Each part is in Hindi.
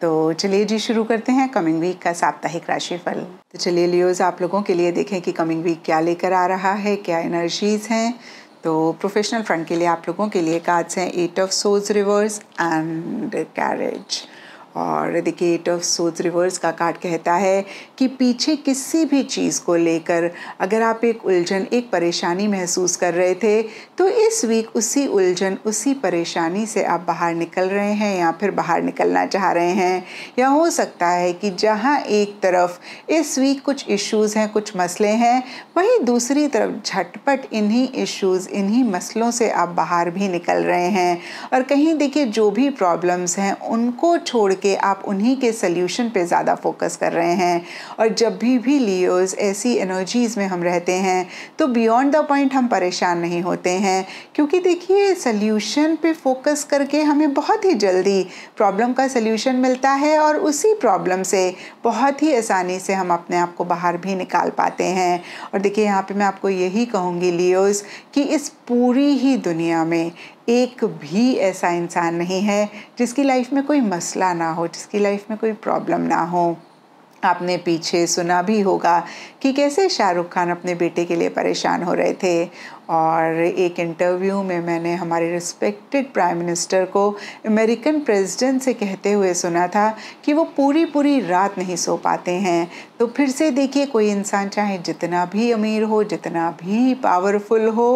तो चलिए जी शुरू करते हैं कमिंग वीक का साप्ताहिक राशिफल तो चलिए लियोज आप लोगों के लिए देखें कि कमिंग वीक क्या लेकर आ रहा है क्या एनर्जीज हैं तो प्रोफेशनल फ्रंट के लिए आप लोगों के लिए कार्ड्स हैं एट ऑफ सोज रिवर्स एंड कैरेज और द गेट ऑफ सोज रिवर्स का कार्ड कहता है कि पीछे किसी भी चीज़ को लेकर अगर आप एक उलझन एक परेशानी महसूस कर रहे थे तो इस वीक उसी उलझन उसी परेशानी से आप बाहर निकल रहे हैं या फिर बाहर निकलना चाह रहे हैं या हो सकता है कि जहाँ एक तरफ इस वीक कुछ इश्यूज़ हैं कुछ मसले हैं वहीं दूसरी तरफ झटपट इन्हीं इश्यूज़ इन्हीं मसलों से आप बाहर भी निकल रहे हैं और कहीं देखिए जो भी प्रॉब्लम्स हैं उनको छोड़ बल्कि आप उन्हीं के सल्यूशन पे ज़्यादा फोकस कर रहे हैं और जब भी भी लियोज ऐसी एनर्जीज़ में हम रहते हैं तो बियॉन्ड द पॉइंट हम परेशान नहीं होते हैं क्योंकि देखिए सल्यूशन पे फोकस करके हमें बहुत ही जल्दी प्रॉब्लम का सल्यूशन मिलता है और उसी प्रॉब्लम से बहुत ही आसानी से हम अपने आप को बाहर भी निकाल पाते हैं और देखिए यहाँ पे मैं आपको यही कहूँगी लियोज़ कि इस पूरी ही दुनिया में एक भी ऐसा इंसान नहीं है जिसकी लाइफ में कोई मसला ना हो जिसकी लाइफ में कोई प्रॉब्लम ना हो आपने पीछे सुना भी होगा कि कैसे शाहरुख खान अपने बेटे के लिए परेशान हो रहे थे और एक इंटरव्यू में मैंने हमारे रिस्पेक्टेड प्राइम मिनिस्टर को अमेरिकन प्रेसिडेंट से कहते हुए सुना था कि वो पूरी पूरी रात नहीं सो पाते हैं तो फिर से देखिए कोई इंसान चाहे जितना भी अमीर हो जितना भी पावरफुल हो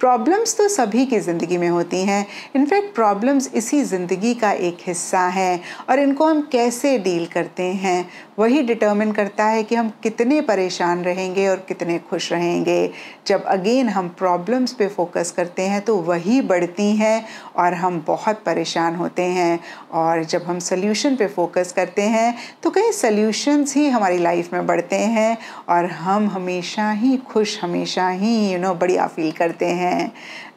प्रॉब्लम्स तो सभी की ज़िंदगी में होती हैं इनफैक्ट प्रॉब्लम्स इसी ज़िंदगी का एक हिस्सा है और इनको हम कैसे डील करते हैं वही डिटर्मिन करता है कि हम कितने परेशान रहेंगे और कितने खुश रहेंगे जब अगेन हम प्रॉब्लम प्रॉब्लम्स पे फोकस करते हैं तो वही बढ़ती हैं और हम बहुत परेशान होते हैं और जब हम सल्यूशन पे फोकस करते हैं तो कई सल्यूशंस ही हमारी लाइफ में बढ़ते हैं और हम हमेशा ही खुश हमेशा ही यू you नो know, बढ़िया फील करते हैं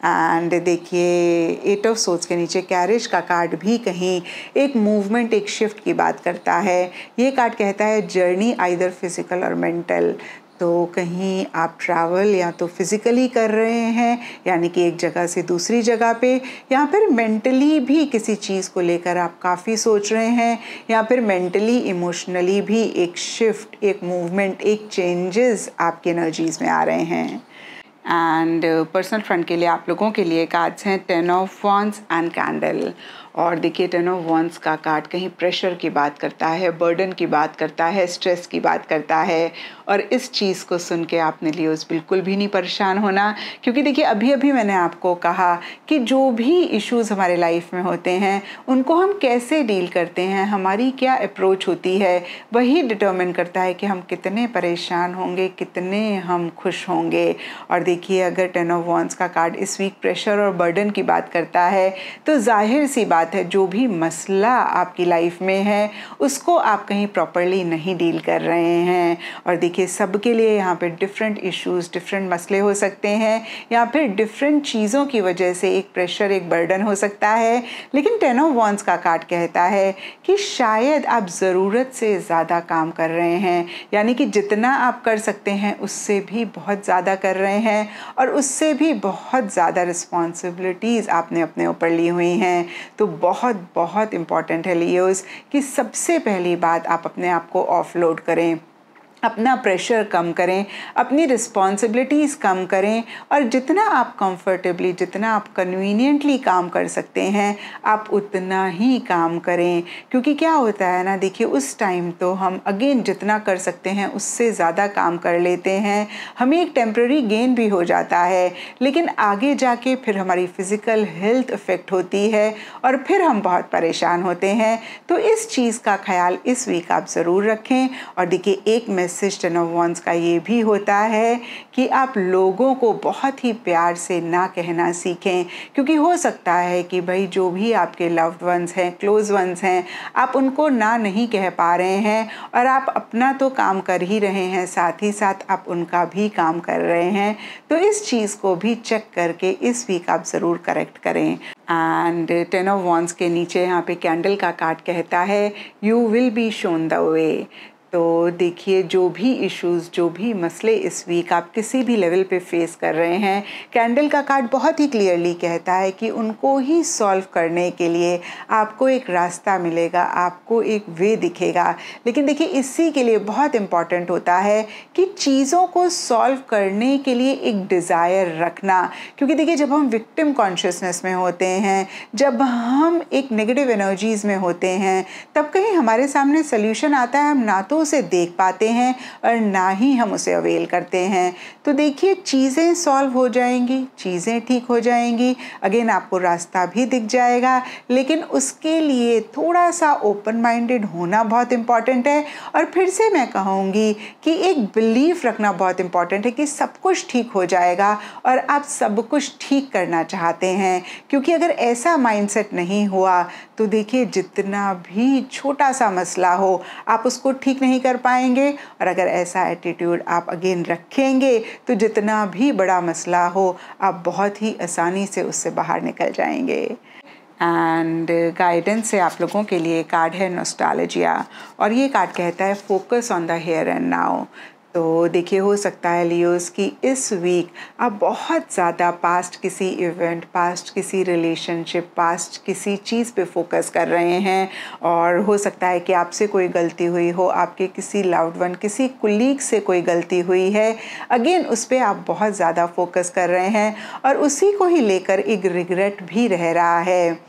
एंड देखिए एट ऑफ सोच के नीचे कैरिज का कार्ड भी कहीं एक मूवमेंट एक शिफ्ट की बात करता है ये कार्ड कहता है जर्नी आइदर फिज़िकल और मेंटल तो कहीं आप ट्रैवल या तो फिज़िकली कर रहे हैं यानी कि एक जगह से दूसरी जगह पे या फिर मेंटली भी किसी चीज़ को लेकर आप काफ़ी सोच रहे हैं या फिर मेंटली इमोशनली भी एक शिफ्ट एक मूवमेंट एक चेंजेस आपके एनर्जीज़ में आ रहे हैं एंड पर्सनल फ्रंट के लिए आप लोगों के लिए कार्ड्स हैं ten of wands and candle और देखिए टेन ऑफ वॉन्स का कार्ड कहीं प्रेशर की बात करता है बर्डन की बात करता है स्ट्रेस की बात करता है और इस चीज़ को सुन के लिए उस बिल्कुल भी नहीं परेशान होना क्योंकि देखिए अभी अभी मैंने आपको कहा कि जो भी इश्यूज़ हमारे लाइफ में होते हैं उनको हम कैसे डील करते हैं हमारी क्या अप्रोच होती है वही डिटर्मिन करता है कि हम कितने परेशान होंगे कितने हम खुश होंगे और देखिए अगर टेन ऑफ वॉन्स का कार्ड इस वीक प्रेशर और बर्डन की बात करता है तो जाहिर सी बात है जो भी मसला आपकी लाइफ में है उसको आप कहीं प्रॉपरली नहीं डील कर रहे हैं और देखिए देखिए सबके लिए यहाँ पे डिफरेंट इश्यूज डिफरेंट मसले हो सकते हैं या फिर डिफरेंट चीज़ों की वजह से एक प्रेशर एक बर्डन हो सकता है लेकिन टेन ऑफ वॉन्स का कार्ड कहता है कि शायद आप ज़रूरत से ज़्यादा काम कर रहे हैं यानी कि जितना आप कर सकते हैं उससे भी बहुत ज़्यादा कर रहे हैं और उससे भी बहुत ज़्यादा रिस्पॉन्सिबिलिटीज़ आपने अपने ऊपर ली हुई हैं तो बहुत बहुत इम्पॉर्टेंट है लियोज़ कि सबसे पहली बात आप अपने आप को ऑफलोड करें अपना प्रेशर कम करें अपनी रिस्पॉन्सिबिलिटीज़ कम करें और जितना आप कंफर्टेबली जितना आप कन्वीनियंटली काम कर सकते हैं आप उतना ही काम करें क्योंकि क्या होता है ना देखिए उस टाइम तो हम अगेन जितना कर सकते हैं उससे ज़्यादा काम कर लेते हैं हमें एक टेम्प्रेरी गेन भी हो जाता है लेकिन आगे जाके फिर हमारी फ़िज़िकल हेल्थ इफ़ेक्ट होती है और फिर हम बहुत परेशान होते हैं तो इस चीज़ का ख्याल इस वीक आप ज़रूर रखें और देखिए एक मैं मैसेज टन वंस का ये भी होता है कि आप लोगों को बहुत ही प्यार से ना कहना सीखें क्योंकि हो सकता है कि भाई जो भी आपके लव्ड वंस हैं क्लोज वंस हैं आप उनको ना नहीं कह पा रहे हैं और आप अपना तो काम कर ही रहे हैं साथ ही साथ आप उनका भी काम कर रहे हैं तो इस चीज़ को भी चेक करके इस वीक आप ज़रूर करेक्ट करें एंड टेन ऑफ वॉन्स के नीचे यहाँ पे कैंडल का कार्ड कहता है you will be shown the way तो देखिए जो भी इश्यूज जो भी मसले इस वीक आप किसी भी लेवल पे फेस कर रहे हैं कैंडल का कार्ड बहुत ही क्लियरली कहता है कि उनको ही सॉल्व करने के लिए आपको एक रास्ता मिलेगा आपको एक वे दिखेगा लेकिन देखिए इसी के लिए बहुत इम्पॉर्टेंट होता है कि चीज़ों को सॉल्व करने के लिए एक डिज़ायर रखना क्योंकि देखिए जब हम विक्टिम कॉन्शियसनेस में होते हैं जब हम एक नेगेटिव एनर्जीज़ में होते हैं तब कहीं हमारे सामने सल्यूशन आता है हम ना तो उसे देख पाते हैं और ना ही हम उसे अवेल करते हैं तो देखिए चीज़ें सॉल्व हो जाएंगी चीज़ें ठीक हो जाएंगी अगेन आपको रास्ता भी दिख जाएगा लेकिन उसके लिए थोड़ा सा ओपन माइंडेड होना बहुत इम्पॉर्टेंट है और फिर से मैं कहूँगी कि एक बिलीफ रखना बहुत इम्पॉर्टेंट है कि सब कुछ ठीक हो जाएगा और आप सब कुछ ठीक करना चाहते हैं क्योंकि अगर ऐसा माइंडसेट नहीं हुआ तो देखिए जितना भी छोटा सा मसला हो आप उसको ठीक नहीं नहीं कर पाएंगे और अगर ऐसा एटीट्यूड आप अगेन रखेंगे तो जितना भी बड़ा मसला हो आप बहुत ही आसानी से उससे बाहर निकल जाएंगे एंड गाइडेंस से आप लोगों के लिए कार्ड है नोस्टालजिया और ये कार्ड कहता है focus on the here and now तो देखिए हो सकता है लियोस कि इस वीक आप बहुत ज़्यादा पास्ट किसी इवेंट पास्ट किसी रिलेशनशिप पास्ट किसी चीज़ पे फोकस कर रहे हैं और हो सकता है कि आपसे कोई गलती हुई हो आपके किसी लाउड वन किसी कुलीग से कोई गलती हुई है अगेन उस पर आप बहुत ज़्यादा फोकस कर रहे हैं और उसी को ही लेकर एक रिग्रेट भी रह रहा है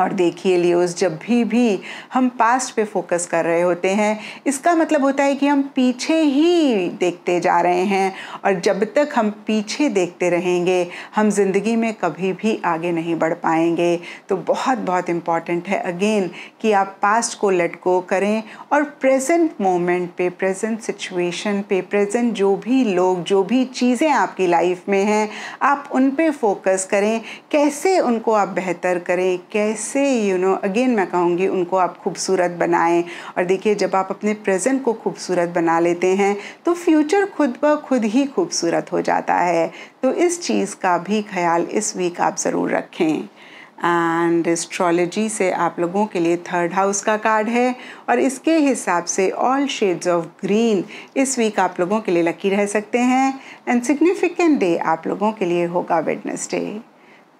और देखिए लियोस जब भी भी हम पास्ट पे फोकस कर रहे होते हैं इसका मतलब होता है कि हम पीछे ही देखते जा रहे हैं और जब तक हम पीछे देखते रहेंगे हम ज़िंदगी में कभी भी आगे नहीं बढ़ पाएंगे तो बहुत बहुत इम्पॉर्टेंट है अगेन कि आप पास्ट को लेट गो करें और प्रेजेंट मोमेंट पे प्रेजेंट सिचुएशन पे प्रेजेंट जो भी लोग जो भी चीज़ें आपकी लाइफ में हैं आप उन पर फोकस करें कैसे उनको आप बेहतर करें कैसे से यू नो अगेन मैं कहूँगी उनको आप खूबसूरत बनाएं और देखिए जब आप अपने प्रेजेंट को खूबसूरत बना लेते हैं तो फ्यूचर खुद ब खुद ही खूबसूरत हो जाता है तो इस चीज़ का भी ख्याल इस वीक आप ज़रूर रखें एंड एस्ट्रोलॉजी से आप लोगों के लिए थर्ड हाउस का कार्ड है और इसके हिसाब से ऑल शेड्स ऑफ ग्रीन इस वीक आप लोगों के लिए लकी रह सकते हैं एंड सिग्निफिकेंट डे आप लोगों के लिए होगा वेडनेसडे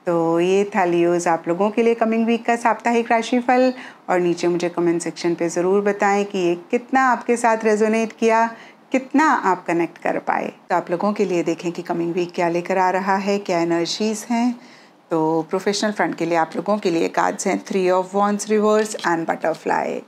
तो ये था लियोज आप लोगों के लिए कमिंग वीक का साप्ताहिक राशिफल और नीचे मुझे कमेंट सेक्शन पे ज़रूर बताएं कि ये कितना आपके साथ रेजोनेट किया कितना आप कनेक्ट कर पाए तो आप लोगों के लिए देखें कि कमिंग वीक क्या लेकर आ रहा है क्या एनर्जीज़ हैं तो प्रोफेशनल फ्रंट के लिए आप लोगों के लिए कार्ड्स हैं three of wands reverse and butterfly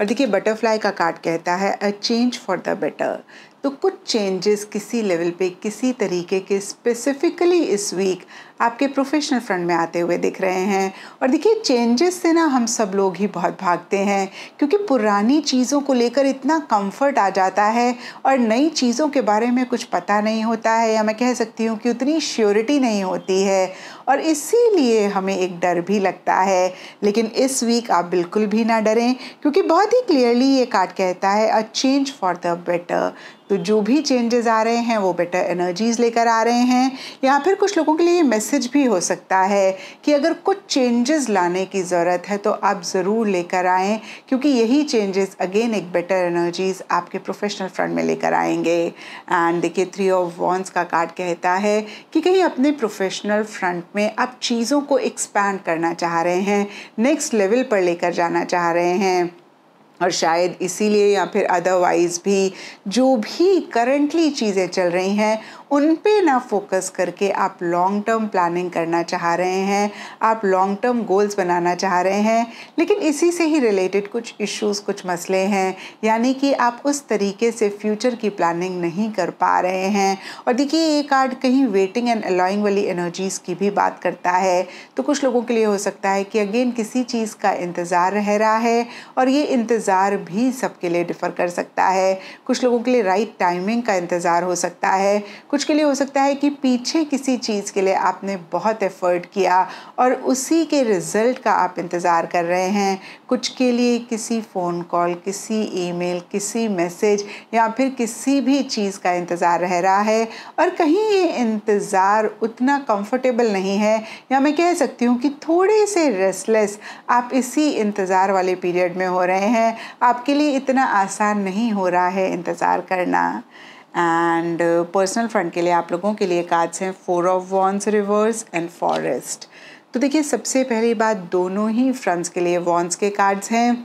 और देखिए बटरफ्लाई का कार्ड कहता है a change for the better तो कुछ चेंजेस किसी लेवल पे किसी तरीके के स्पेसिफिकली इस वीक आपके प्रोफेशनल फ्रंट में आते हुए दिख रहे हैं और देखिए चेंजेस से ना हम सब लोग ही बहुत भागते हैं क्योंकि पुरानी चीज़ों को लेकर इतना कंफर्ट आ जाता है और नई चीज़ों के बारे में कुछ पता नहीं होता है या मैं कह सकती हूँ कि उतनी श्योरिटी नहीं होती है और इसीलिए हमें एक डर भी लगता है लेकिन इस वीक आप बिल्कुल भी ना डरें क्योंकि बहुत ही क्लियरली ये कार्ड कहता है a change for the better तो जो भी चेंजेस आ रहे हैं वो बेटर एनर्जीज लेकर आ रहे हैं या फिर कुछ लोगों के लिए ये मैसेज भी हो सकता है कि अगर कुछ चेंजेस लाने की ज़रूरत है तो आप ज़रूर लेकर आएँ क्योंकि यही चेंजेस अगेन एक बेटर एनर्जीज आपके प्रोफेशनल फ्रंट में लेकर आएंगे एंड देखिए थ्री ऑफ वॉन्स का कार्ड कहता है कि कहीं अपने प्रोफेशनल फ्रंट में आप चीज़ों को एक्सपैंड करना चाह रहे हैं नेक्स्ट लेवल पर लेकर जाना चाह रहे हैं और शायद इसीलिए या फिर अदरवाइज़ भी जो भी करंटली चीज़ें चल रही हैं उन पे ना फोकस करके आप लॉन्ग टर्म प्लानिंग करना चाह रहे हैं आप लॉन्ग टर्म गोल्स बनाना चाह रहे हैं लेकिन इसी से ही रिलेटेड कुछ इश्यूज कुछ मसले हैं यानी कि आप उस तरीके से फ्यूचर की प्लानिंग नहीं कर पा रहे हैं और देखिए ये कार्ड कहीं वेटिंग एंड अलॉइंग वाली एनर्जीज़ की भी बात करता है तो कुछ लोगों के लिए हो सकता है कि अगेन किसी चीज़ का इंतज़ार रह रहा है और ये इंतज़ार भी सबके लिए डिफ़र कर सकता है कुछ लोगों के लिए राइट टाइमिंग का इंतज़ार हो सकता है कुछ कुछ के लिए हो सकता है कि पीछे किसी चीज़ के लिए आपने बहुत एफ़र्ट किया और उसी के रिज़ल्ट का आप इंतज़ार कर रहे हैं कुछ के लिए किसी फ़ोन कॉल किसी ईमेल किसी मैसेज या फिर किसी भी चीज़ का इंतज़ार रह रहा है और कहीं ये इंतज़ार उतना कंफर्टेबल नहीं है या मैं कह सकती हूँ कि थोड़े से रेस्टलेस आप इसी इंतज़ार वाले पीरियड में हो रहे हैं आपके लिए इतना आसान नहीं हो रहा है इंतज़ार करना एंड पर्सनल फ्रंट के लिए आप लोगों के लिए कार्ड्स हैं four of wands reverse and forest तो देखिए सबसे पहली बात दोनों ही फ्रंट्स के लिए वॉन्स के कार्ड्स हैं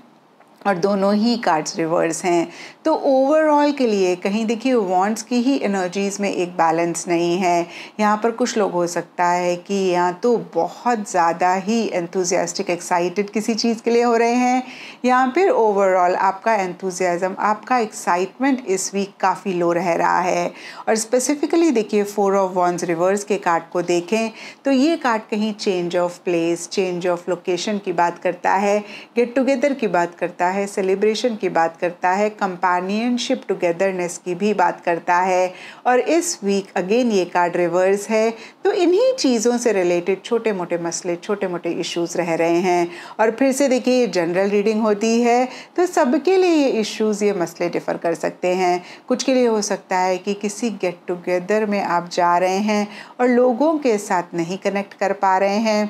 और दोनों ही कार्ड्स रिवर्स हैं तो ओवरऑल के लिए कहीं देखिए वॉन्ट्स की ही एनर्जीज़ में एक बैलेंस नहीं है यहाँ पर कुछ लोग हो सकता है कि या तो बहुत ज़्यादा ही एंथुजियास्टिक एक्साइटेड किसी चीज़ के लिए हो रहे हैं या फिर ओवरऑल आपका एंथुजियाज़म आपका एक्साइटमेंट इस वीक काफ़ी लो रह रहा है और स्पेसिफिकली देखिए फोर ऑफ वॉन्स रिवर्स के कार्ड को देखें तो ये कार्ड कहीं change of place change of location की बात करता है गेट टुगेदर की बात करता है सेलिब्रेशन की बात करता है कंपैर कंपेनियनशिप टुगेदरनेस की भी बात करता है और इस वीक अगेन ये कार्ड रिवर्स है तो इन्हीं चीज़ों से रिलेटेड छोटे मोटे मसले छोटे मोटे इश्यूज़ रह रहे हैं और फिर से देखिए ये जनरल रीडिंग होती है तो सबके लिए ये इश्यूज़ ये मसले डिफ़र कर सकते हैं कुछ के लिए हो सकता है कि किसी गेट टुगेदर में आप जा रहे हैं और लोगों के साथ नहीं कनेक्ट कर पा रहे हैं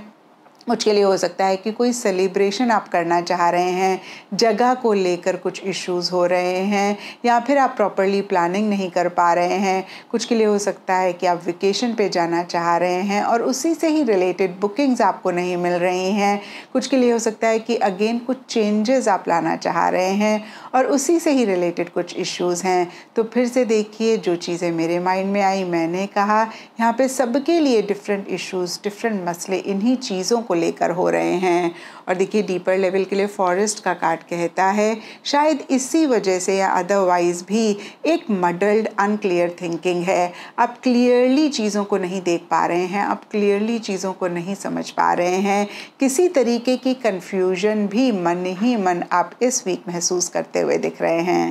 मुश्किल लिए हो सकता है कि कोई सेलिब्रेशन आप करना चाह रहे हैं जगह को लेकर कुछ इश्यूज हो रहे हैं या फिर आप प्रॉपरली प्लानिंग नहीं कर पा रहे हैं कुछ के लिए हो सकता है कि आप वेकेशन पे जाना चाह रहे हैं और उसी से ही रिलेटेड बुकिंग्स आपको नहीं मिल रही हैं कुछ के लिए हो सकता है कि अगेन कुछ चेंजेस आप लाना चाह रहे हैं और उसी से ही रिलेटेड कुछ इश्यूज़ हैं तो फिर से देखिए जो चीज़ें मेरे माइंड में आई मैंने कहा यहाँ पे सबके लिए डिफरेंट इश्यूज़ डिफरेंट मसले इन्हीं चीज़ों को लेकर हो रहे हैं और देखिए डीपर लेवल के लिए फॉरेस्ट का कार्ड कहता है शायद इसी वजह से या अदरवाइज़ भी एक मडल्ड अनक्लियर थिंकिंग है आप क्लियरली चीज़ों को नहीं देख पा रहे हैं आप क्लियरली चीज़ों को नहीं समझ पा रहे हैं किसी तरीके की कन्फ्यूजन भी मन ही मन आप इस वीक महसूस करते हुए दिख रहे हैं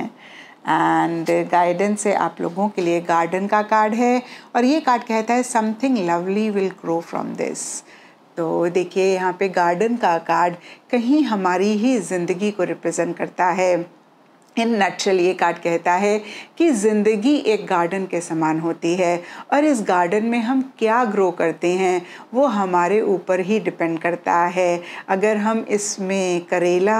एंड गाइडेंस से आप लोगों के लिए गार्डन का कार्ड है और ये कार्ड कहता है something lovely will grow from this तो देखिए यहाँ पे गार्डन का कार्ड कहीं हमारी ही ज़िंदगी को रिप्रेजेंट करता है इन नक्शल ये कार्ड कहता है कि ज़िंदगी एक गार्डन के समान होती है और इस गार्डन में हम क्या ग्रो करते हैं वो हमारे ऊपर ही डिपेंड करता है अगर हम इसमें करेला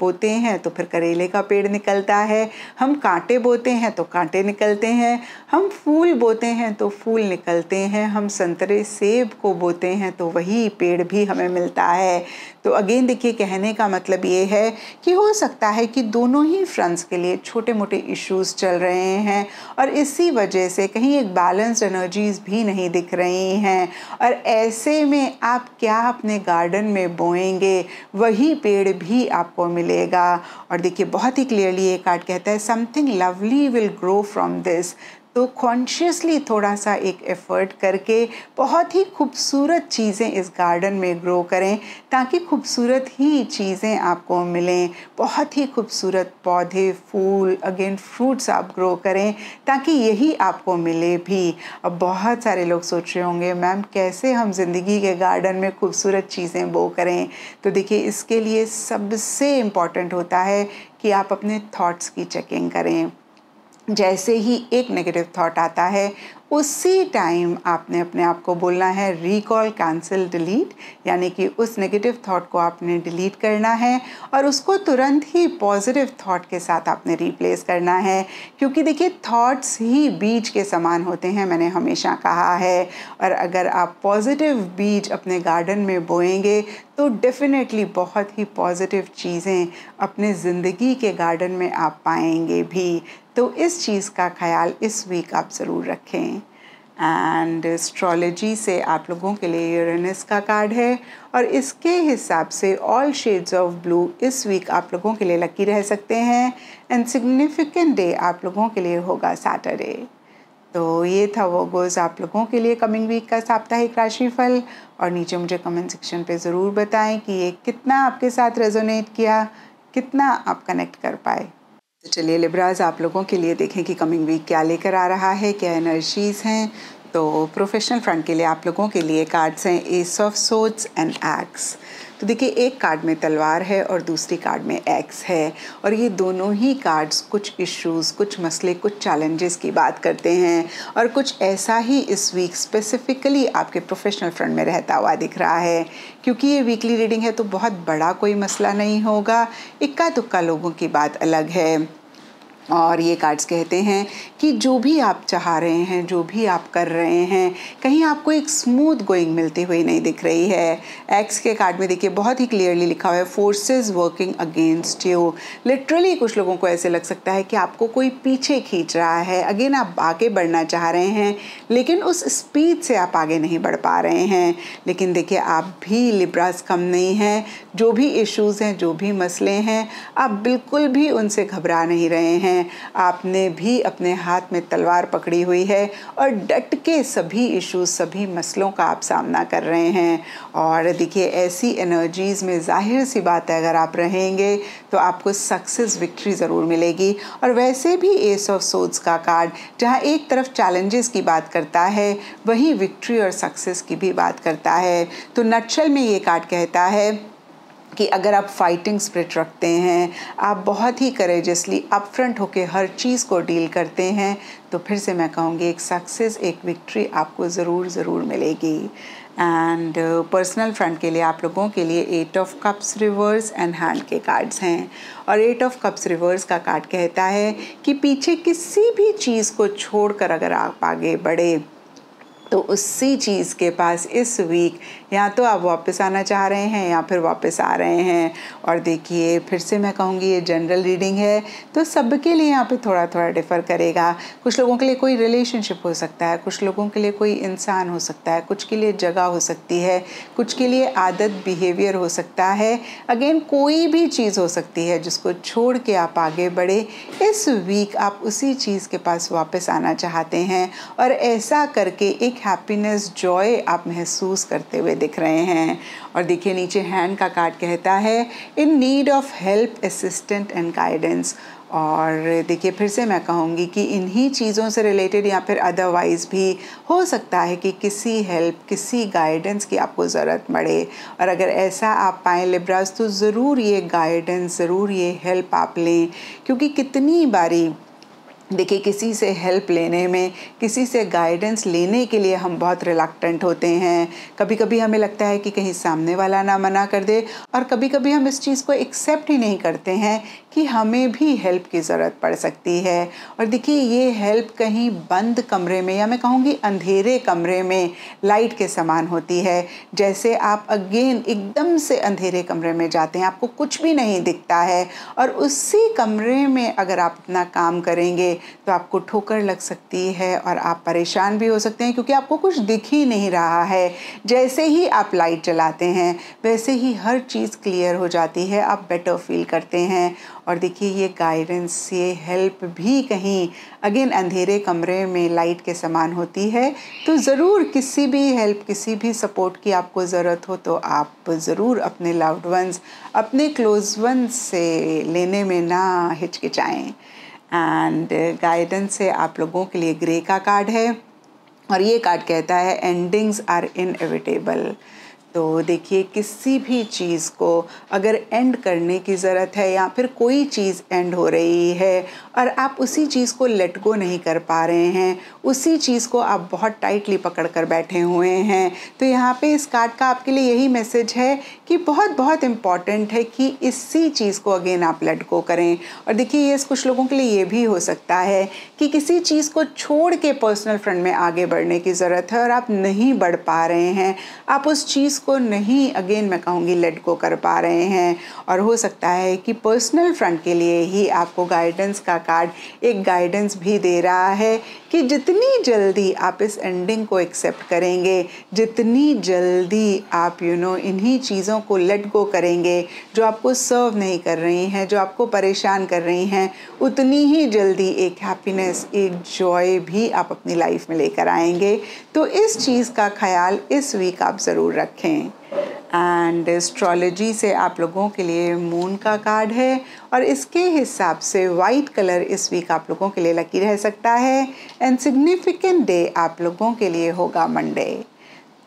बोते हैं तो फिर करेले का पेड़ निकलता है हम कांटे बोते हैं तो कांटे निकलते हैं हम फूल बोते हैं तो फूल निकलते हैं हम संतरे सेब को बोते हैं तो वही पेड़ भी हमें मिलता है तो अगेन देखिए कहने का मतलब ये है कि हो सकता है कि दोनों ही फ्रंट इंसान के लिए छोटे मोटे इश्यूज चल रहे हैं और इसी वजह से कहीं एक बैलेंस्ड एनर्जीज भी नहीं दिख रही हैं और ऐसे में आप क्या अपने गार्डन में बोएंगे वही पेड़ भी आपको मिलेगा और देखिए बहुत ही क्लियरली ये कार्ड कहता है something lovely will grow from this तो कॉन्शियसली थोड़ा सा एक एफ़र्ट करके बहुत ही खूबसूरत चीज़ें इस गार्डन में ग्रो करें ताकि खूबसूरत ही चीज़ें आपको मिलें बहुत ही खूबसूरत पौधे फूल अगेन फ्रूट्स आप ग्रो करें ताकि यही आपको मिले भी अब बहुत सारे लोग सोच रहे होंगे मैम कैसे हम ज़िंदगी के गार्डन में खूबसूरत चीज़ें बो करें तो देखिए इसके लिए सबसे इम्पॉर्टेंट होता है कि आप अपने थॉट्स की चेकिंग करें जैसे ही एक नेगेटिव थॉट आता है उसी टाइम आपने अपने आप को बोलना है रिकॉल कैंसिल डिलीट यानी कि उस नेगेटिव थॉट को आपने डिलीट करना है और उसको तुरंत ही पॉजिटिव थॉट के साथ आपने रिप्लेस करना है क्योंकि देखिए थॉट्स ही बीज के समान होते हैं मैंने हमेशा कहा है और अगर आप पॉजिटिव बीज अपने गार्डन में बोएंगे तो डेफ़िनेटली बहुत ही पॉजिटिव चीज़ें अपने ज़िंदगी के गार्डन में आप पाएंगे भी तो इस चीज़ का ख्याल इस वीक आप ज़रूर रखें एंड एस्ट्रोलॉजी से आप लोगों के लिए यूरेनस का कार्ड है और इसके हिसाब से ऑल शेड्स ऑफ ब्लू इस वीक आप लोगों के लिए लकी रह सकते हैं एंड सिग्निफिकेंट डे आप लोगों के लिए होगा सैटरडे तो ये था वो गोज़ आप लोगों के लिए कमिंग वीक का साप्ताहिक राशिफल और नीचे मुझे कमेंट सेक्शन पे ज़रूर बताएं कि ये कितना आपके साथ रेजोनेट किया कितना आप कनेक्ट कर पाए तो चलिए लिब्राज आप लोगों के लिए देखें कि कमिंग वीक क्या लेकर आ रहा है क्या एनर्जीज़ हैं तो प्रोफेशनल फ्रंट के लिए आप लोगों के लिए कार्ड्स हैं ace of swords and axe तो देखिए एक कार्ड में तलवार है और दूसरी कार्ड में एक्स है और ये दोनों ही कार्ड्स कुछ इश्यूज कुछ मसले कुछ चैलेंजेस की बात करते हैं और कुछ ऐसा ही इस वीक स्पेसिफिकली आपके प्रोफेशनल फ्रंट में रहता हुआ दिख रहा है क्योंकि ये वीकली रीडिंग है तो बहुत बड़ा कोई मसला नहीं होगा इक्का दुक्का लोगों की बात अलग है और ये कार्ड्स कहते हैं कि जो भी आप चाह रहे हैं जो भी आप कर रहे हैं कहीं आपको एक स्मूथ गोइंग मिलती हुई नहीं दिख रही है एक्स के कार्ड में देखिए बहुत ही क्लियरली लिखा हुआ है forces working against you literally कुछ लोगों को ऐसे लग सकता है कि आपको कोई पीछे खींच रहा है अगेन आप आगे बढ़ना चाह रहे हैं लेकिन उस स्पीड से आप आगे नहीं बढ़ पा रहे हैं लेकिन देखिए आप भी लिब्रास कम नहीं हैं जो भी इश्यूज़ हैं जो भी मसले हैं आप बिल्कुल भी उनसे घबरा नहीं रहे हैं हैं आपने भी अपने हाथ में तलवार पकड़ी हुई है और डट के सभी इश्यूज सभी मसलों का आप सामना कर रहे हैं और देखिए ऐसी एनर्जीज़ में जाहिर सी बात है अगर आप रहेंगे तो आपको सक्सेस विक्ट्री ज़रूर मिलेगी और वैसे भी एस ऑफ सोड्स का कार्ड जहाँ एक तरफ चैलेंजेस की बात करता है वहीं विक्ट्री और सक्सेस की भी बात करता है तो नक्शल में ये कार्ड कहता है कि अगर आप फाइटिंग स्प्रिट रखते हैं आप बहुत ही करेजसली अपफ्रंट होकर हर चीज़ को डील करते हैं तो फिर से मैं कहूँगी एक सक्सेस एक विक्ट्री आपको ज़रूर ज़रूर मिलेगी एंड पर्सनल फ्रंट के लिए आप लोगों के लिए eight of cups reverse and hand के कार्ड्स हैं और एट ऑफ कप्स रिवर्स का कार्ड कहता है कि पीछे किसी भी चीज़ को छोड़कर अगर आप आगे बढ़े तो उसी चीज़ के पास इस वीक या तो आप वापस आना चाह रहे हैं या फिर वापस आ रहे हैं और देखिए फिर से मैं कहूँगी ये जनरल रीडिंग है तो सबके लिए यहाँ पे थोड़ा थोड़ा डिफ़र करेगा कुछ लोगों के लिए कोई रिलेशनशिप हो सकता है कुछ लोगों के लिए कोई इंसान हो सकता है कुछ के लिए जगह हो सकती है कुछ के लिए आदत बिहेवियर हो सकता है अगेन कोई भी चीज़ हो सकती है जिसको छोड़ के आप आगे बढ़े इस वीक आप उसी चीज़ के पास वापस आना चाहते हैं और ऐसा करके एक हैप्पीनेस जॉय आप महसूस करते हुए दिख रहे हैं और देखिए नीचे हैंड का कार्ड कहता है in need of help assistant and guidance और देखिए फिर से मैं कहूँगी कि इन्हीं चीज़ों से रिलेटेड या फिर अदरवाइज़ भी हो सकता है कि किसी हेल्प किसी गाइडेंस की आपको ज़रूरत पड़े और अगर ऐसा आप पाएँ लिब्रास तो ज़रूर ये गाइडेंस ज़रूर ये हेल्प आप लें क्योंकि कितनी बारी देखिए किसी से हेल्प लेने में किसी से गाइडेंस लेने के लिए हम बहुत रिलैक्टेंट होते हैं कभी कभी हमें लगता है कि कहीं सामने वाला ना मना कर दे और कभी कभी हम इस चीज़ को एक्सेप्ट ही नहीं करते हैं कि हमें भी हेल्प की ज़रूरत पड़ सकती है और देखिए ये हेल्प कहीं बंद कमरे में या मैं कहूँगी अंधेरे कमरे में लाइट के समान होती है जैसे आप अगेन एकदम से अंधेरे कमरे में जाते हैं आपको कुछ भी नहीं दिखता है और उसी कमरे में अगर आप अपना काम करेंगे तो आपको ठोकर लग सकती है और आप परेशान भी हो सकते हैं क्योंकि आपको कुछ दिख ही नहीं रहा है जैसे ही आप लाइट जलाते हैं वैसे ही हर चीज़ क्लियर हो जाती है आप बेटर फील करते हैं और देखिए ये गाइडेंस ये हेल्प भी कहीं अगेन अंधेरे कमरे में लाइट के समान होती है तो ज़रूर किसी भी हेल्प किसी भी सपोर्ट की आपको ज़रूरत हो तो आप ज़रूर अपने लाउड वंस अपने क्लोज वंस से लेने में ना हिचकिचाएँ एंड गाइडेंस से आप लोगों के लिए ग्रे का कार्ड है और ये कार्ड कहता है एंडिंग्स आर इनएविटेबल तो देखिए किसी भी चीज़ को अगर एंड करने की ज़रूरत है या फिर कोई चीज़ एंड हो रही है और आप उसी चीज़ को लेट गो नहीं कर पा रहे हैं उसी चीज़ को आप बहुत टाइटली पकड़ कर बैठे हुए हैं तो यहाँ पे इस कार्ड का आपके लिए यही मैसेज है कि बहुत बहुत इम्पॉर्टेंट है कि इसी चीज़ को अगेन आप लेट गो करें और देखिए ये कुछ लोगों के लिए ये भी हो सकता है कि किसी चीज़ को छोड़ के पर्सनल फ्रंट में आगे बढ़ने की ज़रूरत है और आप नहीं बढ़ पा रहे हैं आप उस चीज़ को नहीं अगेन मैं कहूँगी लेट गो कर पा रहे हैं और हो सकता है कि पर्सनल फ्रंट के लिए ही आपको गाइडेंस का कार्ड एक गाइडेंस भी दे रहा है कि जितनी जल्दी आप इस एंडिंग को एक्सेप्ट करेंगे जितनी जल्दी आप यू you नो know, इन्हीं चीज़ों को लेट गो करेंगे जो आपको सर्व नहीं कर रही हैं जो आपको परेशान कर रही हैं उतनी ही जल्दी एक हैप्पीनेस एक जॉय भी आप अपनी लाइफ में लेकर आएंगे तो इस चीज़ का ख्याल इस वीक आप ज़रूर रखें एंड एस्ट्रोलॉजी से आप लोगों के लिए मून का कार्ड है और इसके हिसाब से वाइट कलर इस वीक आप लोगों के लिए लकी रह सकता है एंड सिग्निफिकेंट डे आप लोगों के लिए होगा मंडे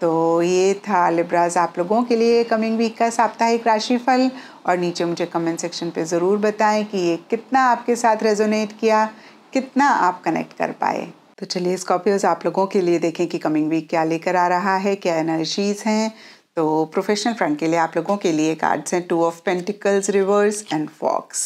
तो ये था लिब्राज आप लोगों के लिए कमिंग वीक का साप्ताहिक राशिफल और नीचे मुझे कमेंट सेक्शन पे ज़रूर बताएं कि ये कितना आपके साथ रेजोनेट किया कितना आप कनेक्ट कर पाए तो चलिए स्कॉर्पियोज आप लोगों के लिए देखें कि कमिंग वीक क्या लेकर आ रहा है क्या एनर्जीज़ हैं तो प्रोफेशनल फ्रंट के लिए आप लोगों के लिए कार्ड्स हैं two of pentacles reverse and fox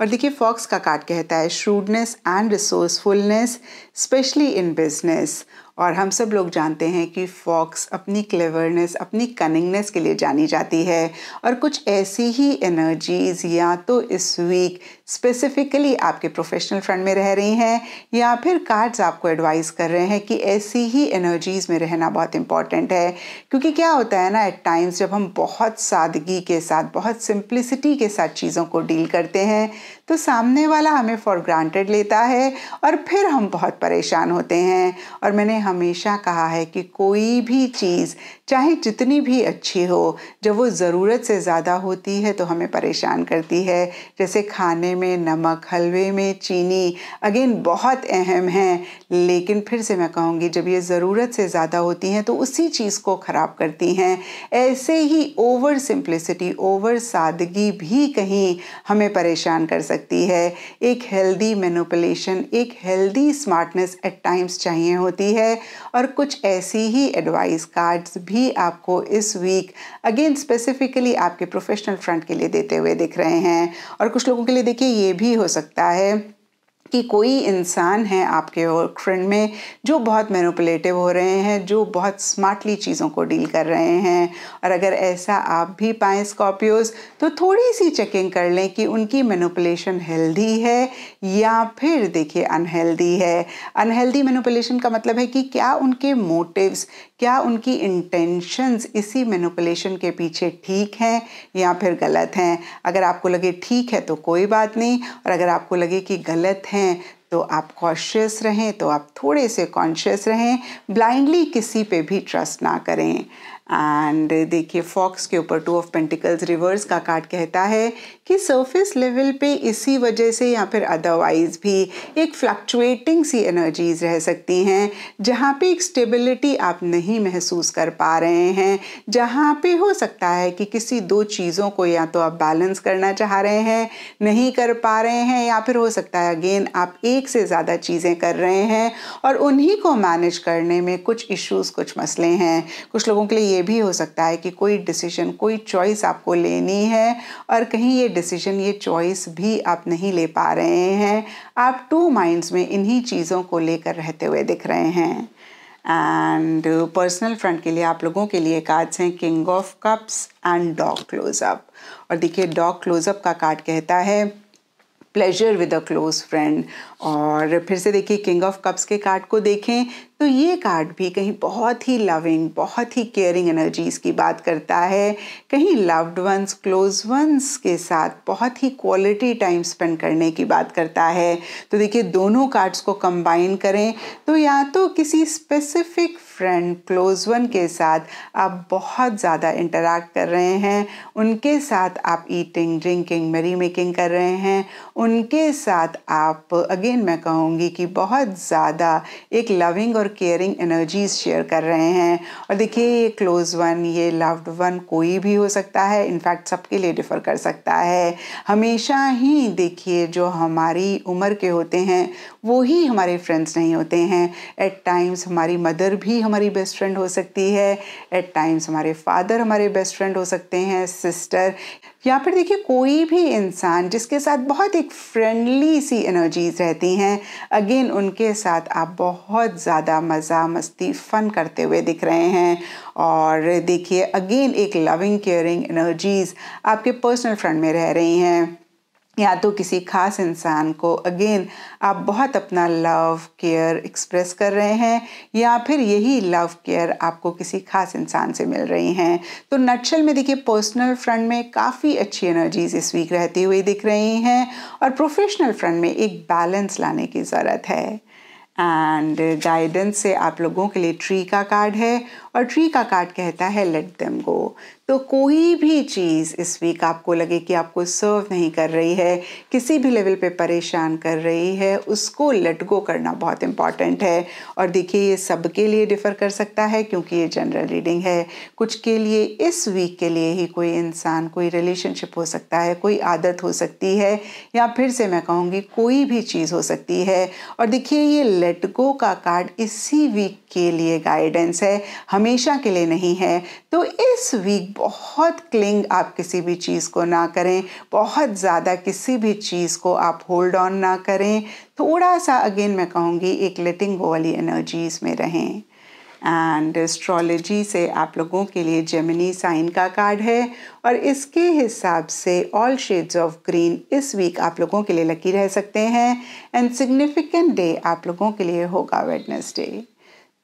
और देखिए फॉक्स का कार्ड कहता है shrewdness and resourcefulness specially in business और हम सब लोग जानते हैं कि फॉक्स अपनी क्लेवरनेस अपनी कनिंगनेस के लिए जानी जाती है और कुछ ऐसी ही एनर्जीज या तो इस वीक स्पेसिफिकली आपके प्रोफेशनल फ्रंट में रह रही हैं या फिर कार्ड्स आपको एडवाइस कर रहे हैं कि ऐसी ही एनर्जीज़ में रहना बहुत इंपॉर्टेंट है क्योंकि क्या होता है ना एट टाइम्स जब हम बहुत सादगी के साथ बहुत सिंप्लिसिटी के साथ चीज़ों को डील करते हैं तो सामने वाला हमें फॉर ग्रांटेड लेता है और फिर हम बहुत परेशान होते हैं और मैंने हमेशा कहा है कि कोई भी चीज़ चाहे जितनी भी अच्छी हो जब वो ज़रूरत से ज़्यादा होती है तो हमें परेशान करती है जैसे खाने में नमक हलवे में चीनी अगेन बहुत अहम हैं लेकिन फिर से मैं कहूँगी जब ये ज़रूरत से ज़्यादा होती हैं तो उसी चीज़ को ख़राब करती हैं ऐसे ही ओवर सिंप्लिसिटी ओवर सादगी भी कहीं हमें परेशान कर सकती है एक हेल्दी मेनोपलेशन एक हेल्दी स्मार्टनेस एट टाइम्स चाहिए होती है और कुछ ऐसी ही एडवाइस कार्ड्स भी आपको इस वीक अगेन स्पेसिफिकली आपके प्रोफेशनल फ्रंट के लिए देते हुए दिख रहे हैं और कुछ लोगों के लिए देखिए ये भी हो सकता है कि कोई इंसान है आपके फ्रेंड में जो बहुत मैनुपलेटिव हो रहे हैं जो बहुत स्मार्टली चीज़ों को डील कर रहे हैं और अगर ऐसा आप भी पाएँ स्कॉर्पियोज तो थोड़ी सी चेकिंग कर लें कि उनकी मैनुपलेशन हेल्दी है या फिर देखिए अनहेल्दी है अनहेल्दी मैनुपलेशन का मतलब है कि क्या उनके मोटिव्स क्या उनकी इंटेंशंस इसी मैनुपलेशन के पीछे ठीक हैं या फिर गलत हैं अगर आपको लगे ठीक है तो कोई बात नहीं और अगर आपको लगे कि गलत हैं तो आप कॉशियस रहें तो आप थोड़े से कॉन्शियस रहें ब्लाइंडली किसी पे भी ट्रस्ट ना करें एंड देखिए फॉक्स के ऊपर टू ऑफ पेंटिकल्स रिवर्स का कार्ड कहता है कि सरफेस लेवल पे इसी वजह से या फिर अदरवाइज भी एक फ्लक्चुएटिंग सी एनर्जीज रह सकती हैं जहाँ पे एक स्टेबिलिटी आप नहीं महसूस कर पा रहे हैं जहाँ पे हो सकता है कि किसी दो चीज़ों को या तो आप बैलेंस करना चाह रहे हैं नहीं कर पा रहे हैं या फिर हो सकता है अगेन आप एक से ज़्यादा चीज़ें कर रहे हैं और उन्हीं को मैनेज करने में कुछ इश्यूज़ कुछ मसले हैं कुछ लोगों के लिए भी हो सकता है कि कोई डिसीजन कोई चॉइस आपको लेनी है और कहीं ये डिसीजन ये चॉइस भी आप नहीं ले पा रहे हैं आप टू माइंड्स में इन्हीं चीज़ों को लेकर रहते हुए दिख रहे हैं एंड पर्सनल फ्रंट के लिए आप लोगों के लिए कार्ड्स हैं king of cups and dog closeup और देखिए डॉग क्लोजअप का कार्ड कहता है pleasure with a close friend और फिर से देखिए किंग ऑफ कप्स के कार्ड को देखें तो ये कार्ड भी कहीं बहुत ही लविंग बहुत ही केयरिंग एनर्जीज़ की बात करता है कहीं लव्ड वंस क्लोज वंस के साथ बहुत ही क्वालिटी टाइम स्पेंड करने की बात करता है तो देखिए दोनों कार्ड्स को कंबाइन करें तो या तो किसी स्पेसिफिक फ्रेंड क्लोज वन के साथ आप बहुत ज़्यादा इंटरेक्ट कर रहे हैं उनके साथ आप ईटिंग ड्रिंकिंग मेरी मेकिंग कर रहे हैं उनके साथ आप अगेन मैं कहूँगी कि बहुत ज़्यादा एक लविंग और और केयरिंग एनर्जीज शेयर कर रहे हैं और देखिए ये क्लोज़ वन ये लव्ड वन कोई भी हो सकता है इनफैक्ट सबके लिए डिफ़र कर सकता है हमेशा ही देखिए जो हमारी उम्र के होते हैं वो ही हमारे फ्रेंड्स नहीं होते हैं एट टाइम्स हमारी मदर भी हमारी बेस्ट फ्रेंड हो सकती है एट टाइम्स हमारे फादर हमारे बेस्ट फ्रेंड हो सकते हैं सिस्टर या फिर देखिए कोई भी इंसान जिसके साथ बहुत एक फ्रेंडली सी एनर्जीज रहती हैं अगेन उनके साथ आप बहुत ज़्यादा मज़ा मस्ती फ़न करते हुए दिख रहे हैं और देखिए अगेन एक लविंग केयरिंग एनर्जीज़ आपके पर्सनल फ्रेंड में रह रही हैं या तो किसी खास इंसान को अगेन आप बहुत अपना लव केयर एक्सप्रेस कर रहे हैं या फिर यही लव केयर आपको किसी खास इंसान से मिल रही हैं तो नटशल में देखिए पर्सनल फ्रंट में काफ़ी अच्छी एनर्जीज इस वीक रहती हुई दिख रही हैं और प्रोफेशनल फ्रंट में एक बैलेंस लाने की ज़रूरत है एंड गाइडेंस से आप लोगों के लिए ट्री का कार्ड है और ट्री का कार्ड कहता है लेट देम गो तो कोई भी चीज़ इस वीक आपको लगे कि आपको सर्व नहीं कर रही है किसी भी लेवल पे परेशान कर रही है उसको लेट गो करना बहुत इम्पॉर्टेंट है और देखिए ये सबके लिए डिफ़र कर सकता है क्योंकि ये जनरल रीडिंग है कुछ के लिए इस वीक के लिए ही कोई इंसान कोई रिलेशनशिप हो सकता है कोई आदत हो सकती है या फिर से मैं कहूँगी कोई भी चीज़ हो सकती है और देखिए ये लेट गो का कार्ड इसी वीक के लिए गाइडेंस है हमें हमेशा के लिए नहीं है तो इस वीक बहुत क्लिंग आप किसी भी चीज़ को ना करें बहुत ज़्यादा किसी भी चीज़ को आप होल्ड ऑन ना करें थोड़ा सा अगेन मैं कहूँगी एक लेटिंग गो वाली एनर्जीज में रहें एंड एस्ट्रोलॉजी से आप लोगों के लिए जेमिनी साइन का कार्ड है और इसके हिसाब से ऑल शेड्स ऑफ ग्रीन इस वीक आप लोगों के लिए लकी रह सकते हैं एंड सिग्निफिकेंट डे आप लोगों के लिए होगा वेडनेसडे